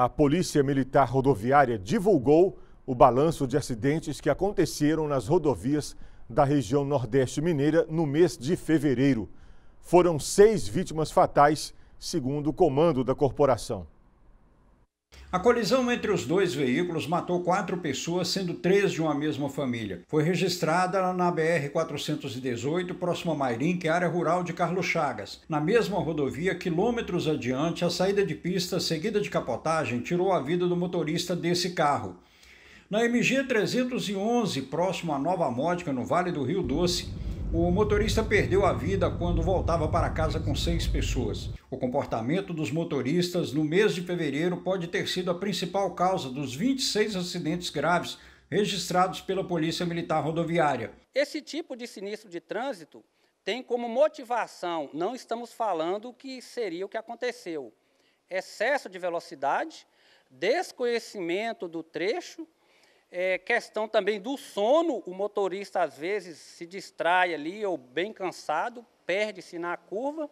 a Polícia Militar Rodoviária divulgou o balanço de acidentes que aconteceram nas rodovias da região Nordeste Mineira no mês de fevereiro. Foram seis vítimas fatais, segundo o comando da corporação. A colisão entre os dois veículos matou quatro pessoas, sendo três de uma mesma família. Foi registrada na BR-418, próxima a Mairim, que é área rural de Carlos Chagas. Na mesma rodovia, quilômetros adiante, a saída de pista seguida de capotagem tirou a vida do motorista desse carro. Na MG 311, próximo a Nova Módica, no Vale do Rio Doce, o motorista perdeu a vida quando voltava para casa com seis pessoas. O comportamento dos motoristas no mês de fevereiro pode ter sido a principal causa dos 26 acidentes graves registrados pela Polícia Militar Rodoviária. Esse tipo de sinistro de trânsito tem como motivação, não estamos falando que seria o que aconteceu, excesso de velocidade, desconhecimento do trecho é questão também do sono, o motorista às vezes se distrai ali ou bem cansado, perde-se na curva,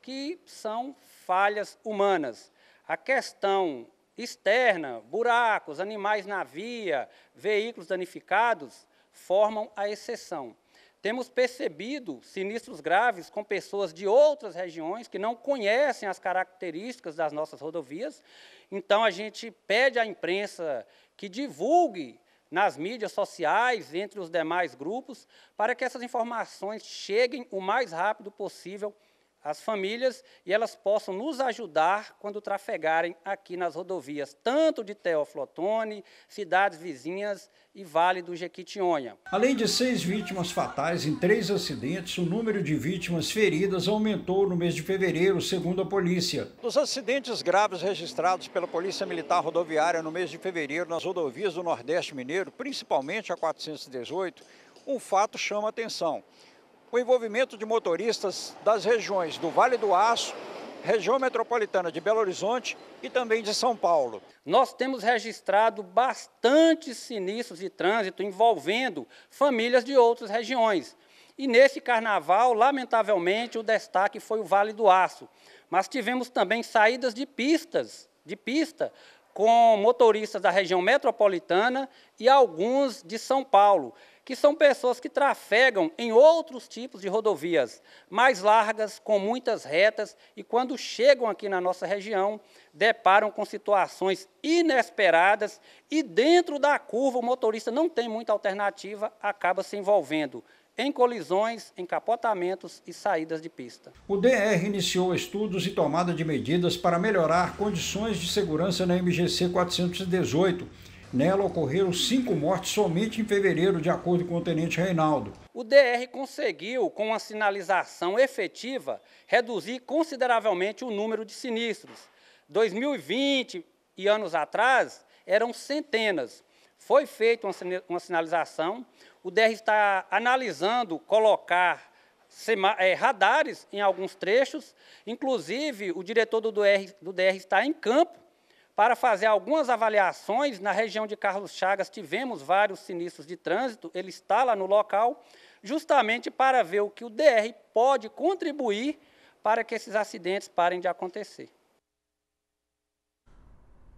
que são falhas humanas. A questão externa, buracos, animais na via, veículos danificados, formam a exceção. Temos percebido sinistros graves com pessoas de outras regiões que não conhecem as características das nossas rodovias. Então, a gente pede à imprensa que divulgue nas mídias sociais, entre os demais grupos, para que essas informações cheguem o mais rápido possível as famílias e elas possam nos ajudar quando trafegarem aqui nas rodovias, tanto de Teófilo Otoni, cidades vizinhas e Vale do Jequitinhonha. Além de seis vítimas fatais em três acidentes, o número de vítimas feridas aumentou no mês de fevereiro, segundo a polícia. Dos acidentes graves registrados pela Polícia Militar Rodoviária no mês de fevereiro nas rodovias do Nordeste Mineiro, principalmente a 418, um fato chama atenção o envolvimento de motoristas das regiões do Vale do Aço, região metropolitana de Belo Horizonte e também de São Paulo. Nós temos registrado bastantes sinistros de trânsito envolvendo famílias de outras regiões. E nesse carnaval, lamentavelmente, o destaque foi o Vale do Aço. Mas tivemos também saídas de pistas, de pista, com motoristas da região metropolitana e alguns de São Paulo que são pessoas que trafegam em outros tipos de rodovias mais largas, com muitas retas, e quando chegam aqui na nossa região, deparam com situações inesperadas e dentro da curva o motorista não tem muita alternativa, acaba se envolvendo em colisões, encapotamentos e saídas de pista. O DR iniciou estudos e tomada de medidas para melhorar condições de segurança na MGC 418 Nela ocorreram cinco mortes somente em fevereiro, de acordo com o tenente Reinaldo. O DR conseguiu, com a sinalização efetiva, reduzir consideravelmente o número de sinistros. 2020 e anos atrás eram centenas. Foi feita uma sinalização. O DR está analisando colocar eh, radares em alguns trechos. Inclusive, o diretor do DR, do DR está em campo para fazer algumas avaliações, na região de Carlos Chagas tivemos vários sinistros de trânsito, ele está lá no local, justamente para ver o que o DR pode contribuir para que esses acidentes parem de acontecer.